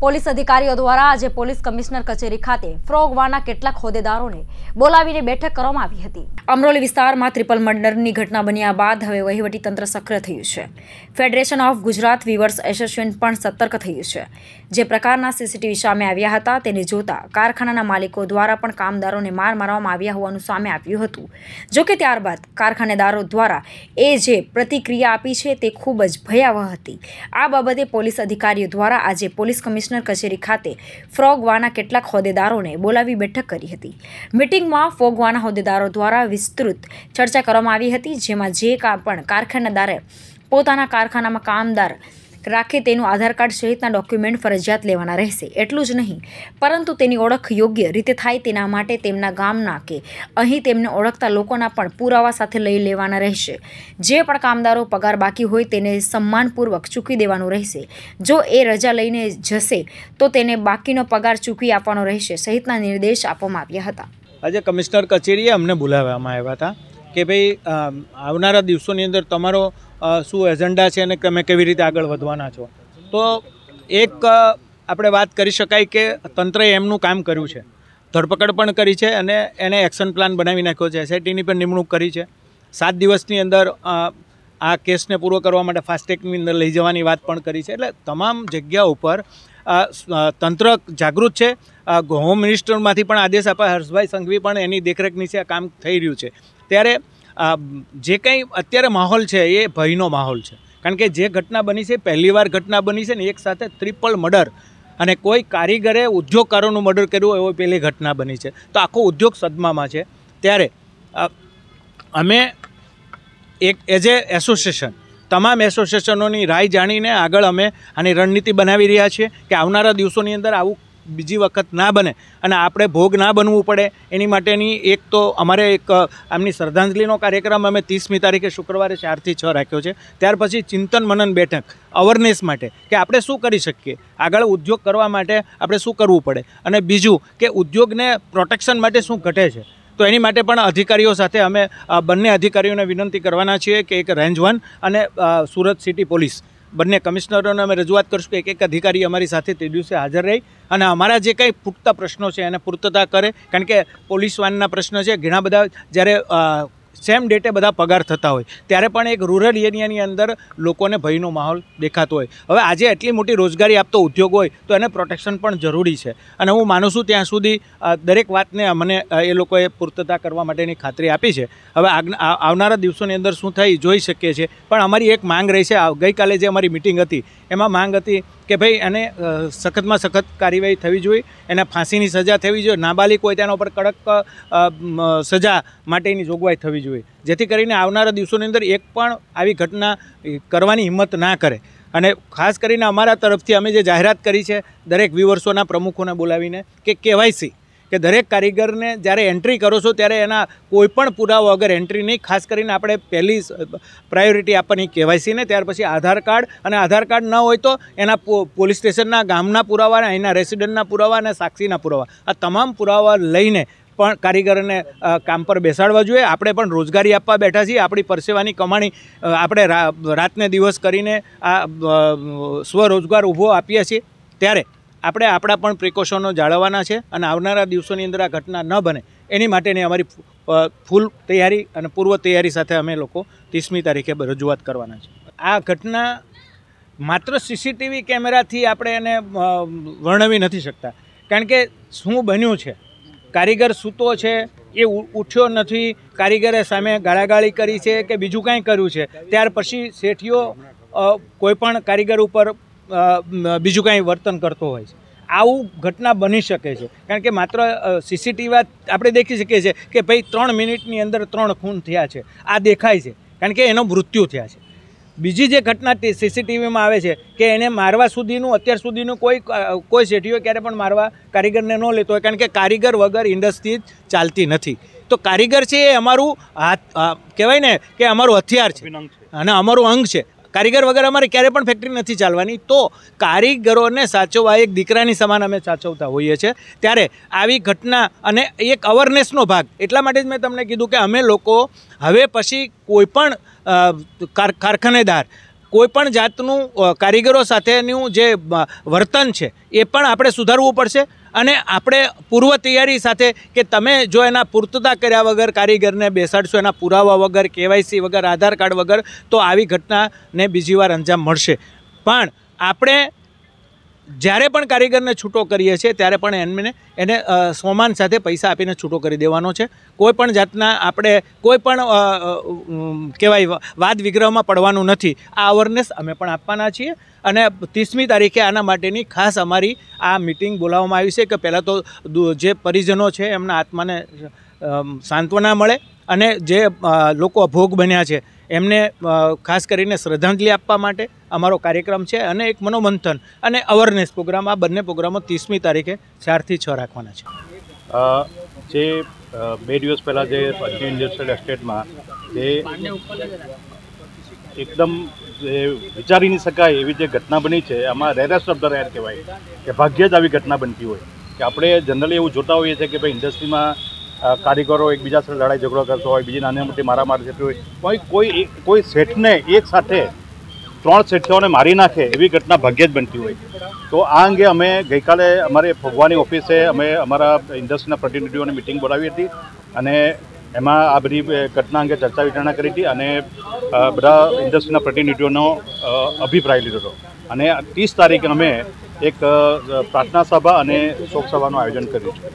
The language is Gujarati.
પોલીસ અધિકારીઓ દ્વારા આજે પોલીસ કમિશનર કચેરી ખાતે ફ્રોગવાના કેટલાક હોદ્દેદારોને બોલાવીને બેઠક કરવામાં આવી હતી અમરોલી વિસ્તારમાં ત્રિપલ મર્ડરની ઘટના બન્યા બાદ હવે વહીવટી તંત્ર સક્રિય થયું છે federation of Gujarat weavers association પણ સતર્ક થયું છે જે પ્રકારના સીસીટીવી સામે આવ્યા હતા તેને જોતા કારખાનાના માલિકો દ્વારા પણ કામદારોને માર મારવામાં આવ્યા હોવાનું સામે આવ્યું હતું જોકે ત્યારબાદ કારખાનેદારો દ્વારા એ જે પ્રતિક્રિયા આપી છે તે ખૂબ જ ભયાવહ હતી આ બાબતે પોલીસ અધિકારીઓ દ્વારા આજે પોલીસ કમિશનર કમિશનર કચેરી ખાતે ફ્રોગવાના કેટલાક હોદ્દેદારોને બોલાવી બેઠક કરી હતી મિટિંગમાં ફોગવાના હોદ્દેદારો દ્વારા વિસ્તૃત ચર્ચા કરવામાં આવી હતી જેમાં જે પણ કારખાનાદારે પોતાના કારખાનામાં કામદાર રાખે તેનું આધાર કાર્ડ સહિતના ડોક્યુમેન્ટ ફરજિયાત લેવાના રહેશે એટલું જ નહીં પરંતુ તેની ઓળખ યોગ્ય રીતે થાય તેના માટે તેમના ગામના કે અહીં તેમને ઓળખતા લોકોના પણ પુરાવા સાથે લઈ લેવાના રહેશે જે પણ કામદારો પગાર બાકી હોય તેને સન્માનપૂર્વક ચૂકવી દેવાનું રહેશે જો એ રજા લઈને જશે તો તેને બાકીનો પગાર ચૂકવી આપવાનો રહેશે સહિતના નિર્દેશ આપવામાં આવ્યા હતા આજે કમિશનર કચેરીએ અમને બોલાવવામાં આવ્યા હતા કે ભાઈ આવનારા દિવસોની અંદર તમારો શું એજન્ડા છે અને તમે કેવી રીતે આગળ વધવાના છો તો એક આપણે વાત કરી શકાય કે તંત્રએ એમનું કામ કર્યું છે ધરપકડ પણ કરી છે અને એને એક્શન પ્લાન બનાવી નાખ્યો છે એસઆઈટીની પણ નિમણૂક કરી છે સાત દિવસની અંદર આ કેસને પૂરો કરવા માટે ફાસ્ટેગની અંદર લઈ જવાની વાત પણ કરી છે એટલે તમામ જગ્યા ઉપર તંત્ર જાગૃત છે હોમ મિનિસ્ટરમાંથી પણ આદેશ આપ્યા હર્ષભાઈ સંઘવી પણ એની દેખરેખ નીચે આ કામ થઈ રહ્યું છે ત્યારે જે કંઈ અત્યારે માહોલ છે એ ભયનો માહોલ છે કારણ કે જે ઘટના બની છે પહેલીવાર ઘટના બની છે ને એક સાથે ટ્રિપલ મર્ડર અને કોઈ કારીગરે ઉદ્યોગકારોનું મર્ડર કર્યું હોય એવો પહેલી ઘટના બની છે તો આખો ઉદ્યોગ સદમામાં છે ત્યારે અમે એક એઝ એ એસોસિએશન તમામ એસોસિએશનોની રાય જાણીને આગળ અમે આની રણનીતિ બનાવી રહ્યા છીએ કે આવનારા દિવસોની અંદર આવું બીજી વખત ના બને અને આપણે ભોગ ના બનવું પડે એની માટેની એક તો અમારે એક આમની શ્રદ્ધાંજલિનો કાર્યક્રમ અમે ત્રીસમી તારીખે શુક્રવારે ચારથી છ રાખ્યો છે ત્યાર પછી ચિંતન મનન બેઠક અવરનેસ માટે કે આપણે શું કરી શકીએ આગળ ઉદ્યોગ કરવા માટે આપણે શું કરવું પડે અને બીજું કે ઉદ્યોગને પ્રોટેક્શન માટે શું ઘટે છે તો એની માટે પણ અધિકારીઓ સાથે અમે બંને અધિકારીઓને વિનંતી કરવાના છીએ કે એક રેન્જ વન અને સુરત સિટી પોલીસ બંને કમિશનરોને અમે રજૂઆત કરીશું કે એક એક અધિકારી અમારી સાથે તે દિવસે હાજર રહી અને અમારા જે કંઈ પૂરતા પ્રશ્નો છે એને પૂર્તતા કરે કારણ કે પોલીસ વાનના પ્રશ્નો છે ઘણા બધા જ્યારે સેમ ડેટે બધા પગાર થતા હોય ત્યારે પણ એક રૂરલ એરિયાની અંદર લોકોને ભયનો માહોલ દેખાતો હોય હવે આજે એટલી મોટી રોજગારી આપતો ઉદ્યોગ હોય તો એને પ્રોટેક્શન પણ જરૂરી છે અને હું માનું છું ત્યાં સુધી દરેક વાતને મને એ લોકોએ પૂર્તતા કરવા માટેની ખાતરી આપી છે હવે આવનારા દિવસોની અંદર શું થાય જોઈ શકીએ છીએ પણ અમારી એક માંગ રહી છે ગઈકાલે જે અમારી મિટિંગ હતી એમાં માંગ હતી કે ભાઈ એને સખતમાં સખત કાર્યવાહી થવી જોઈએ એને ફાંસીની સજા થવી જોઈએ નાબાલિક હોય તેના ઉપર કડક સજા માટેની જોગવાઈ થવી જોઈએ જેથી કરીને આવનારા દિવસોની અંદર એક પણ આવી ઘટના કરવાની હિંમત ના કરે અને ખાસ કરીને અમારા તરફથી અમે જે જાહેરાત કરી છે દરેક વિવર્સોના પ્રમુખોને બોલાવીને કે કેવાયસી કે દરેક કારીગરને જ્યારે એન્ટ્રી કરો છો ત્યારે એના કોઈપણ પુરાવા વગર એન્ટ્રી નહીં ખાસ કરીને આપણે પહેલી પ્રાયોરિટી આપવાની કેવાયસીને ત્યાર પછી આધાર કાર્ડ અને આધાર કાર્ડ ન હોય તો એના પોલીસ સ્ટેશનના ગામના પુરાવા અહીંના રેસિડન્ટના પુરાવા અને સાક્ષીના પુરાવા આ તમામ પુરાવા લઈને પણ કારીગરને કામ પર બેસાડવા જોઈએ આપણે પણ રોજગારી આપવા બેઠા છીએ આપણી પરસેવાની કમાણી આપણે રાતને દિવસ કરીને આ સ્વરોજગાર ઊભો આપીએ છીએ ત્યારે આપણે આપણા પણ પ્રિકોશનો જાળવવાના છે અને આવનારા દિવસોની અંદર આ ઘટના ન બને એની માટેની અમારી ફૂલ તૈયારી અને પૂર્વ તૈયારી સાથે અમે લોકો ત્રીસમી તારીખે રજૂઆત કરવાના છે આ ઘટના માત્ર સીસીટીવી કેમેરાથી આપણે એને વર્ણવી નથી શકતા કારણ કે શું બન્યું છે કારીગર સૂતો છે એ ઉઠ્યો નથી કારીગરે સામે ગાળાગાળી કરી છે કે બીજું કાંઈ કર્યું છે ત્યાર પછી શેઠીઓ કોઈપણ કારીગર ઉપર બીજું કાંઈ વર્તન કરતો હોય છે આવું ઘટના બની શકે છે કારણ કે માત્ર સીસીટીવી આપણે દેખી શકીએ છીએ કે ભાઈ ત્રણ મિનિટની અંદર ત્રણ ખૂન થયા છે આ દેખાય છે કારણ કે એનો મૃત્યુ થયા છે બીજી જે ઘટના સીસીટીવીમાં આવે છે કે એને મારવા સુધીનું અત્યાર સુધીનું કોઈ કોઈ શેઠીઓ ક્યારે પણ મારવા કારીગરને ન લેતો હોય કારણ કે કારીગર વગર ઇન્ડસ્ટ્રી જ ચાલતી નથી તો કારીગર છે એ અમારું હાથ કહેવાય ને કે અમારું હથિયાર છે અને અમારું અંગ છે કારીગર વગર અમારે ક્યારેય પણ ફેક્ટરી નથી ચાલવાની તો કારીગરોને સાચવવા એક દીકરાની સમાન અમે સાચવતા હોઈએ છીએ ત્યારે આવી ઘટના અને એક અવરનેસનો ભાગ એટલા માટે જ મેં તમને કીધું કે અમે લોકો હવે પછી કોઈપણ કારખાનેદાર કોઈપણ જાતનું કારીગરો સાથેનું જે વર્તન છે એ પણ આપણે સુધારવું પડશે અને આપણે પૂર્વ તૈયારી સાથે કે તમે જો એના પૂર્તતા કર્યા વગર કારીગરને બેસાડશો એના પુરાવા વગર કેવાયસી વગર આધાર કાર્ડ વગર તો આવી ઘટનાને બીજી વાર અંજામ મળશે પણ આપણે જ્યારે પણ કારીગરને છૂટો કરીએ છીએ ત્યારે પણ એને એને સોમાન સાથે પૈસા આપીને છૂટો કરી દેવાનો છે કોઈ પણ જાતના આપણે કોઈ પણ કહેવાય વાદ વિગ્રહમાં પડવાનું નથી આ અવેરનેસ અમે પણ આપવાના છીએ અને ત્રીસમી તારીખે આના માટેની ખાસ અમારી આ મિટિંગ બોલાવવામાં આવી છે કે પહેલાં તો જે પરિજનો છે એમના આત્માને સાંત્વના મળે અને જે લોકો ભોગ બન્યા છે એમને ખાસ કરીને શ્રદ્ધાંજલિ આપવા માટે અમારો કાર્યક્રમ છે અને એક મનોમંથન અને અવરનેસ પ્રોગ્રામ આ બંને પ્રોગ્રામો ત્રીસમી તારીખે ચારથી છ રાખવાના છે જે બે દિવસ પહેલાં જે પશ્ચિમ ઇન્ડસ્ટ્રીયલ એસ્ટેટમાં જે એકદમ જે વિચારી નહીં શકાય એવી જે ઘટના બની છે આમાં રેરેસ્ટ ઓફ ધ રેર કહેવાય કે ભાગ્યે જ આવી ઘટના બનતી હોય કે આપણે જનરલી એવું જોતા હોઈએ છીએ કે ભાઈ ઇન્ડસ્ટ્રીમાં કારીગરો એકબીજા સાથે લડાઈ ઝઘડો કરતો હોય બીજી નાની મોટી મારામારી થતી હોય કોઈ કોઈ કોઈ શેઠને એક સાથે ત્રણ શેઠિયાઓને મારી નાખે એવી ઘટના ભાગ્યે જ બનતી હોય તો આ અંગે અમે ગઈકાલે અમારે ભગવાની ઓફિસે અમે અમારા ઇન્ડસ્ટ્રીના પ્રતિનિધિઓની મિટિંગ બોલાવી હતી અને એમાં આ બધી ઘટના અંગે ચર્ચા વિચારણા કરી હતી અને બધા ઇન્ડસ્ટ્રીના પ્રતિનિધિઓનો અભિપ્રાય લીધો હતો અને ત્રીસ તારીખે અમે એક પ્રાર્થના સભા અને શોક સભાનું આયોજન કર્યું છે